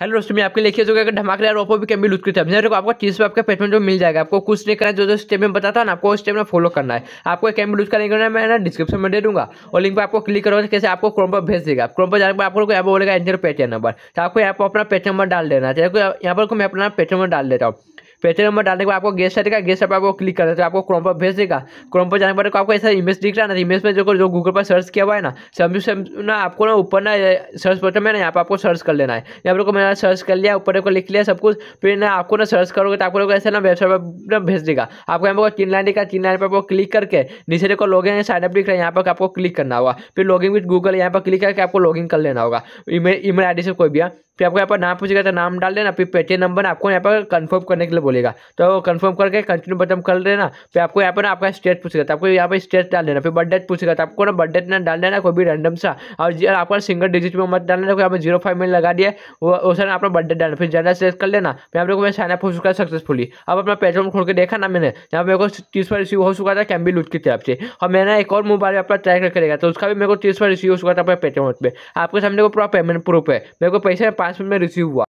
Hello दोस्तों मैं आपके लेके जो अगर धमाकेदार ओपो भी कैम्बिल यूज करते हैं आपको चीज पर आपका पेटमेंट जो मिल जाएगा आपको कुछ नहीं करना जो जो स्टेप में बताता ना आपको स्टेप में फॉलो करना है आपको कैम्बिल यूज करने के मैं ना डिस्क्रिप्शन में दे दूंगा और लिंक पर आपको क्लिक करोगे तो कैसे आपको क्रोम पर भेज देगा क्रोम पर जाने पर आपको यहाँ बोलेगा एंजर पेटीएम नंबर तो आपको यहाँ पर अपना पेटीएम नंबर डाल देना चाहिए यहाँ पर मैं अपना पेटीएम नंबर डाल देता हूँ पेटे नंबर डालने के बाद आपको गेस्ट आएगा गेस्ट पर आपको क्लिक करना तो आपको क्रोम पर भेज देगा क्रोम पर जाने के बाद आपको ऐसा इमेज दिख रहा है ना इमेज तो में जो जो गूगल पर सर्च किया हुआ है ना समझू ना आपको ना ऊपर ना सर्च बटन में ना यहाँ पर आपको सर्च कर लेना है यहाँ पर मैंने सर्च कर लिया ऊपर को लिख लिया सब कुछ फिर ना आपको ना सर्च करोगे तो आपको लोग ऐसे ना वेबसाइट पर ना भेज देगा आपको यहाँ पर तीन लाइन दिखा तीन लाइन पर आपको क्लिक करके नीचे देखो लॉग इन साइनअप दिख रहा है यहाँ पर आपको क्लिक करना होगा फिर लॉगिन विथ गूगल यहाँ पर क्लिक करके आपको लॉगिन कर लेना होगा ईमेल ईमेल आई से कोई भी है हाँ। फिर आपको यहाँ पर नाम पूछेगा तो नाम डाल देना फिर पेटीएम नंबर आपको यहाँ पर कन्फर्म करने के लिए बोलेगा तो कन्फर्म करके कंटिन्यू बटन कर लेना फिर आपको यहाँ पर ना आपका स्टेट पूछेगा तो आपको यहाँ पर स्टेट डाल देना फिर बर्थडेट पूछेगा तो आपको ना बर्थडेट ना डाल देना कोई भी रैंडम सा और आपका सिंगल डिजिट में मत डाल देना यहाँ पर जीरो फाइव में लगा दिया वो सर आपका बर्थडे डालना फिर जनरल सेलेक्ट कर लेना फिर आप लोग मैं साइनअप हो चुका है सक्सेसफुली अब अपना पेटीएम खोल के देखा ना मैंने यहाँ मेरे को तीस बार रिसीव हो चुका था कैम्बी लूट की तरफ से और मैंने एक और मोबाइल अपना ट्रैक करेगा तो उसका भी मेरे को तीस बार रिसीव हो चुका था अपने पर आपके सामने को पूरा पेमेंट प्रूफ है मेरे को पैसे ट्रांसफर में रिसीव हुआ